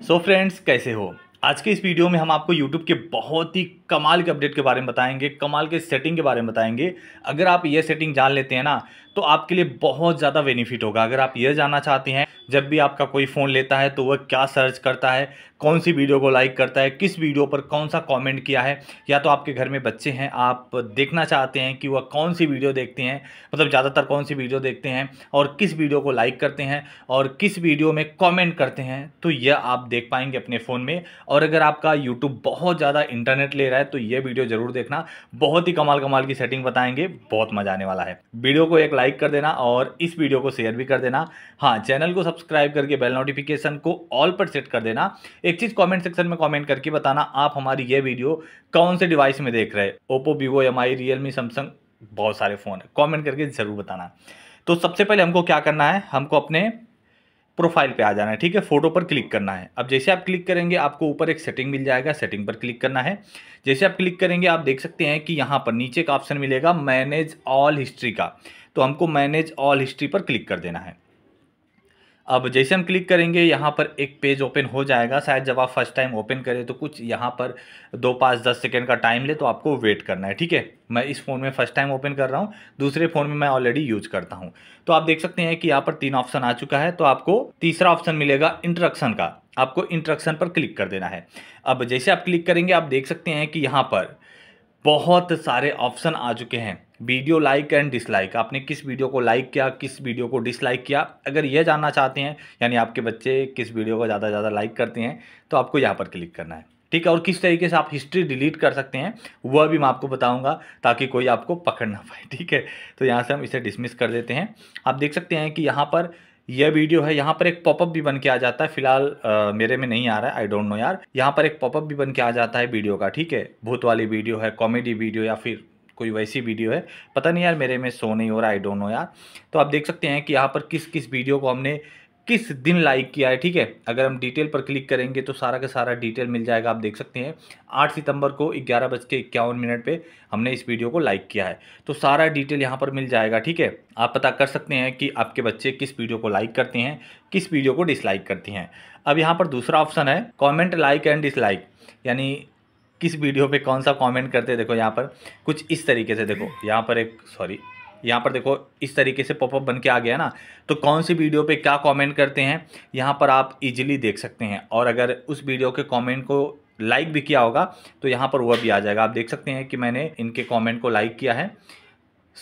सो so friends कैसे हो आज के इस वीडियो में हम आपको यूट्यूब के बहुत ही कमाल के अपडेट के बारे में बताएंगे कमाल के सेटिंग के बारे में बताएंगे अगर आप ये सेटिंग जान लेते हैं ना तो आपके लिए बहुत ज़्यादा बेनिफिट होगा अगर आप ये जानना चाहते हैं जब भी आपका कोई फ़ोन लेता है तो वह क्या सर्च करता है कौन सी वीडियो को लाइक करता है किस वीडियो पर कौन सा कमेंट किया है या तो आपके घर में बच्चे हैं आप देखना चाहते हैं कि वह कौन सी वीडियो देखते हैं मतलब ज़्यादातर कौन सी वीडियो देखते हैं और किस वीडियो को लाइक करते हैं और किस वीडियो में कॉमेंट करते हैं तो यह आप देख पाएंगे अपने फ़ोन में और अगर आपका यूट्यूब बहुत ज़्यादा इंटरनेट ले रहा है तो यह वीडियो ज़रूर देखना बहुत ही कमाल कमाल की सेटिंग बताएंगे बहुत मज़ा आने वाला है वीडियो को एक लाइक कर देना और इस वीडियो को शेयर भी कर देना हाँ चैनल को सबसे सब्सक्राइब करके बेल नोटिफिकेशन को ऑल पर सेट कर देना एक चीज़ कमेंट सेक्शन में कमेंट करके बताना आप हमारी ये वीडियो कौन से डिवाइस में देख रहे हैं Oppo Vivo M I Realme Samsung बहुत सारे फ़ोन है कॉमेंट करके ज़रूर बताना तो सबसे पहले हमको क्या करना है हमको अपने प्रोफाइल पे आ जाना है ठीक है फोटो पर क्लिक करना है अब जैसे आप क्लिक करेंगे आपको ऊपर एक सेटिंग मिल जाएगा सेटिंग पर क्लिक करना है जैसे आप क्लिक करेंगे आप देख सकते हैं कि यहाँ पर नीचे का ऑप्शन मिलेगा मैनेज ऑल हिस्ट्री का तो हमको मैनेज ऑल हिस्ट्री पर क्लिक कर देना है अब जैसे हम क्लिक करेंगे यहाँ पर एक पेज ओपन हो जाएगा शायद जब आप फर्स्ट टाइम ओपन करें तो कुछ यहाँ पर दो पाँच दस सेकेंड का टाइम ले तो आपको वेट करना है ठीक है मैं इस फ़ोन में फर्स्ट टाइम ओपन कर रहा हूँ दूसरे फ़ोन में मैं ऑलरेडी यूज करता हूँ तो आप देख सकते हैं कि यहाँ पर तीन ऑप्शन आ चुका है तो आपको तीसरा ऑप्शन मिलेगा इंट्रक्शन का आपको इंट्रक्शन पर क्लिक कर देना है अब जैसे आप क्लिक करेंगे आप देख सकते हैं कि यहाँ पर बहुत सारे ऑप्शन आ चुके हैं वीडियो लाइक एंड डिसलाइक आपने किस वीडियो को लाइक किया किस वीडियो को डिसलाइक किया अगर यह जानना चाहते हैं यानी आपके बच्चे किस वीडियो को ज़्यादा ज़्यादा लाइक करते हैं तो आपको यहाँ पर क्लिक करना है ठीक है और किस तरीके से आप हिस्ट्री डिलीट कर सकते हैं वह भी मैं आपको बताऊंगा ताकि कोई आपको पकड़ ना पाए ठीक है तो यहाँ से हम इसे डिसमिस कर देते हैं आप देख सकते हैं कि यहाँ पर यह वीडियो है यहाँ पर एक पॉपअप भी बन के आ जाता है फिलहाल मेरे में नहीं आ रहा है आई डोंट नो यार यहाँ पर एक पॉपअप भी बन के आ जाता है वीडियो का ठीक है भूत वाली वीडियो है कॉमेडी वीडियो या फिर कोई वैसी वीडियो है पता नहीं यार मेरे में सो नहीं हो रहा आई डोंट नो यार तो आप देख सकते हैं कि यहाँ पर किस किस वीडियो को हमने किस दिन लाइक किया है ठीक है अगर हम डिटेल पर क्लिक करेंगे तो सारा का सारा डिटेल मिल जाएगा आप देख सकते हैं 8 सितंबर को ग्यारह बज के इक्यावन मिनट पर हमने इस वीडियो को लाइक किया है तो सारा डिटेल यहां पर मिल जाएगा ठीक है आप पता कर सकते हैं कि आपके बच्चे किस वीडियो को लाइक करते हैं किस वीडियो को डिसलाइक करते हैं अब यहाँ पर दूसरा ऑप्शन है कॉमेंट लाइक एंड डिसलाइक यानी किस वीडियो पे कौन सा कमेंट करते हैं देखो यहाँ पर कुछ इस तरीके से देखो यहाँ पर एक सॉरी यहाँ पर देखो इस तरीके से पॉपअप बन के आ गया ना तो कौन सी वीडियो पे क्या कमेंट करते हैं यहाँ पर आप इजीली देख सकते हैं और अगर उस वीडियो के कमेंट को लाइक भी किया होगा तो यहाँ पर वह भी आ जाएगा आप देख सकते हैं कि मैंने इनके कॉमेंट को लाइक किया है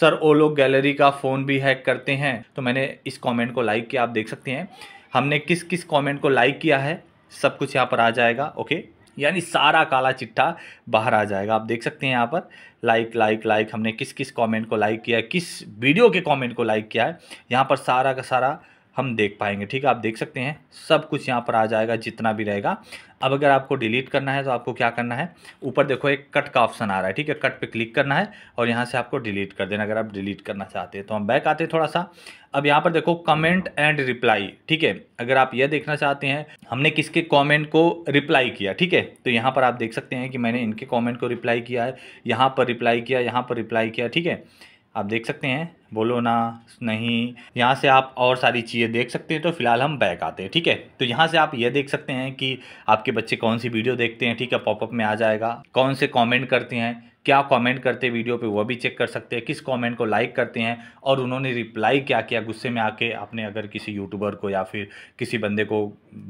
सर वो लोग गैलरी का फ़ोन भी हैक करते हैं तो मैंने इस कॉमेंट को लाइक किया आप देख सकते हैं हमने किस किस कॉमेंट को लाइक किया है सब कुछ यहाँ पर आ जाएगा ओके यानी सारा काला चिट्ठा बाहर आ जाएगा आप देख सकते हैं यहाँ पर लाइक लाइक लाइक हमने किस किस कमेंट को लाइक किया है किस वीडियो के कमेंट को लाइक किया है यहाँ पर सारा का सारा हम देख पाएंगे ठीक है आप देख सकते हैं सब कुछ यहाँ पर आ जाएगा जितना भी रहेगा अब अगर आपको डिलीट करना है तो आपको क्या करना है ऊपर देखो एक कट का ऑप्शन आ रहा है ठीक है कट पे क्लिक करना है और यहाँ से आपको डिलीट कर देना अगर आप डिलीट करना चाहते हैं तो हम बैक आते हैं थोड़ा सा अब यहाँ पर देखो कमेंट एंड रिप्लाई ठीक है अगर आप यह देखना चाहते हैं हमने किसके कॉमेंट को रिप्लाई किया ठीक है तो यहाँ पर आप देख सकते हैं कि मैंने इनके कॉमेंट को रिप्लाई किया है यहाँ पर रिप्लाई किया यहाँ पर रिप्लाई किया ठीक है आप देख सकते हैं बोलो ना नहीं यहाँ से आप और सारी चीज़ें देख सकते हैं तो फिलहाल हम बैक आते हैं ठीक है तो यहाँ से आप ये देख सकते हैं कि आपके बच्चे कौन सी वीडियो देखते हैं ठीक है पॉपअप में आ जाएगा कौन से कमेंट करते हैं क्या कमेंट करते वीडियो पे वो भी चेक कर सकते हैं किस कमेंट को लाइक करते हैं और उन्होंने रिप्लाई क्या किया गुस्से में आके आपने अगर किसी यूट्यूबर को या फिर किसी बंदे को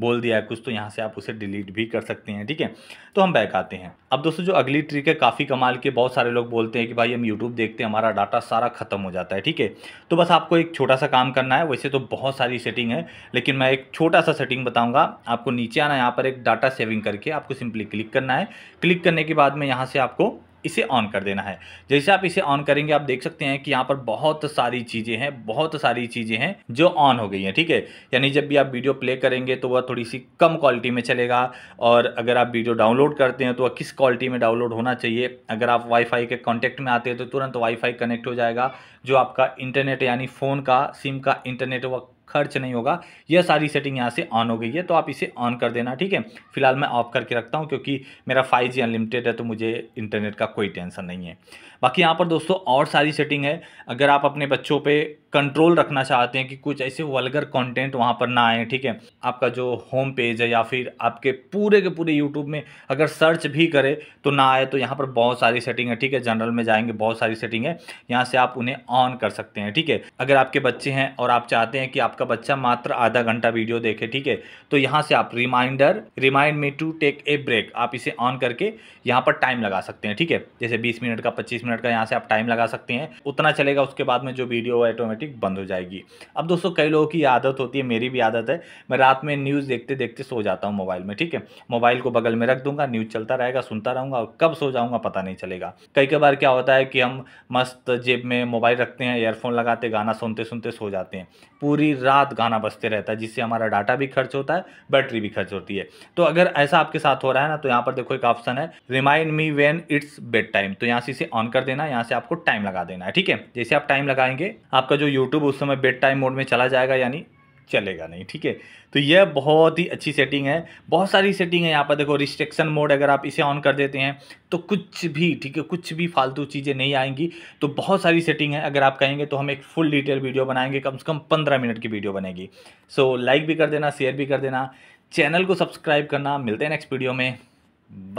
बोल दिया है कुछ तो यहाँ से आप उसे डिलीट भी कर सकते हैं ठीक है तो हम बैक आते हैं अब दोस्तों जो अगली ट्रिक है काफ़ी कमाल की बहुत सारे लोग बोलते हैं कि भाई हम यूट्यूब देखते हैं हमारा डाटा सारा ख़त्म हो जाता है ठीक है तो बस आपको एक छोटा सा काम करना है वैसे तो बहुत सारी सेटिंग है लेकिन मैं एक छोटा सा सेटिंग बताऊँगा आपको नीचे आना यहाँ पर एक डाटा सेविंग करके आपको सिंपली क्लिक करना है क्लिक करने के बाद में यहाँ से आपको इसे ऑन कर देना है जैसे आप इसे ऑन करेंगे आप देख सकते हैं कि यहाँ पर बहुत सारी चीज़ें हैं बहुत सारी चीज़ें हैं जो ऑन हो गई हैं ठीक है यानी जब भी आप वीडियो प्ले करेंगे तो वह थोड़ी सी कम क्वालिटी में चलेगा और अगर आप वीडियो डाउनलोड करते हैं तो वह किस क्वालिटी में डाउनलोड होना चाहिए अगर आप वाईफाई के कॉन्टैक्ट में आते हैं तो तुरंत वाईफाई कनेक्ट हो जाएगा जो आपका इंटरनेट यानी फ़ोन का सिम का इंटरनेट वह खर्च नहीं होगा यह सारी सेटिंग यहाँ से ऑन हो गई है तो आप इसे ऑन कर देना ठीक है फिलहाल मैं ऑफ करके रखता हूँ क्योंकि मेरा फाइव अनलिमिटेड है तो मुझे इंटरनेट का कोई टेंशन नहीं है बाकी यहाँ पर दोस्तों और सारी सेटिंग है अगर आप अपने बच्चों पे कंट्रोल रखना चाहते हैं कि कुछ ऐसे वलगर कंटेंट वहाँ पर ना आए ठीक है आपका जो होम पेज है या फिर आपके पूरे के पूरे यूट्यूब में अगर सर्च भी करें तो ना आए तो यहाँ पर बहुत सारी सेटिंग है ठीक है जनरल में जाएंगे बहुत सारी सेटिंग है यहाँ से आप उन्हें ऑन कर सकते हैं ठीक है अगर आपके बच्चे हैं और आप चाहते हैं कि आपका बच्चा मात्र आधा घंटा वीडियो देखे ठीक है तो यहाँ से आप reminder remind me to take a break आप इसे ऑन करके यहाँ पर टाइम लगा सकते हैं ठीक है जैसे बीस मिनट का पच्चीस मिनट का यहाँ से आप टाइम लगा सकते हैं उतना चलेगा उसके बाद में जो वीडियो है ऑटोमेटिक बंद हो जाएगी अब दोस्तों कई लोगों की आदत होती है मेरी भी आदत है मैं रात में न्यूज़ देखते देखते सो जाता हूँ मोबाइल में ठीक है मोबाइल को बगल में रख दूंगा न्यूज़ चलता रहेगा सुनता रहूँगा और कब सो जाऊँगा पता नहीं चलेगा कई कई बार क्या होता है कि हम मस्त जेब में मोबाइल रखते हैं एयरफोन लगाते गाना सुनते सुनते सो जाते हैं पूरी रात गाना बजते रहता है जिससे हमारा डाटा भी खर्च होता है बैटरी भी खर्च होती है तो अगर ऐसा आपके साथ हो रहा है ना तो यहाँ पर देखो एक ऑप्शन है remind me when it's bedtime तो यहाँ से इसे ऑन कर कर देना यहाँ से आपको टाइम लगा देना है ठीक है जैसे आप टाइम लगाएंगे आपका जो यूट्यूब उस समय बेड टाइम मोड में चला जाएगा यानी चलेगा नहीं ठीक है तो यह बहुत ही अच्छी सेटिंग है बहुत सारी सेटिंग है यहाँ पर देखो रिस्ट्रिक्शन मोड अगर आप इसे ऑन कर देते हैं तो कुछ भी ठीक है कुछ भी फालतू चीज़ें नहीं आएंगी तो बहुत सारी सेटिंग है अगर आप कहेंगे तो हम एक फुल डिटेल वीडियो बनाएंगे कम से कम पंद्रह मिनट की वीडियो बनेगी सो so, लाइक भी कर देना शेयर भी कर देना चैनल को सब्सक्राइब करना मिलते हैं नेक्स्ट वीडियो में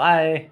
बाय